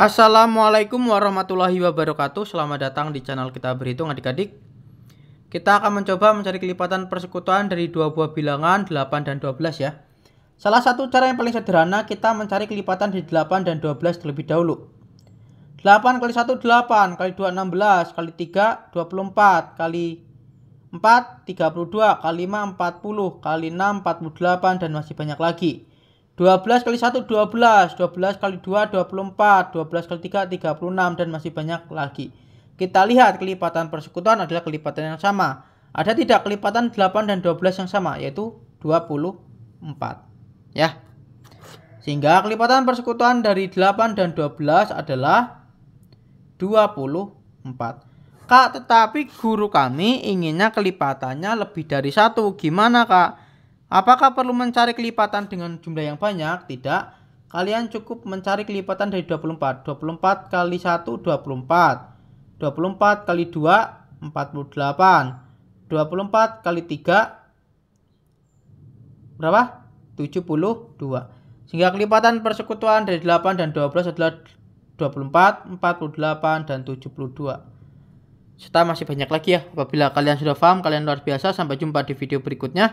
Assalamualaikum warahmatullahi wabarakatuh Selamat datang di channel kita berhitung adik-adik Kita akan mencoba mencari kelipatan persekutuan dari dua buah bilangan 8 dan 12 ya Salah satu cara yang paling sederhana kita mencari kelipatan di 8 dan 12 terlebih dahulu 8 kali 1 8 kali 2 16 kali 3 24 kali 4 32 kali 5 40 kali 6 48 dan masih banyak lagi 12 kali 1 12, 12 kali 2 24, 12 kali 3 36 dan masih banyak lagi. Kita lihat kelipatan persekutuan adalah kelipatan yang sama. Ada tidak kelipatan 8 dan 12 yang sama yaitu 24. Ya. Sehingga kelipatan persekutuan dari 8 dan 12 adalah 24. Kak, tetapi guru kami inginnya kelipatannya lebih dari satu. Gimana, Kak? Apakah perlu mencari kelipatan dengan jumlah yang banyak? Tidak. Kalian cukup mencari kelipatan dari 24. 24 kali 1 24. 24 kali 2 48. 24 kali 3 berapa? 72. Sehingga kelipatan persekutuan dari 8 dan 12 adalah 24, 48 dan 72 serta masih banyak lagi ya. Apabila kalian sudah paham, kalian luar biasa. Sampai jumpa di video berikutnya.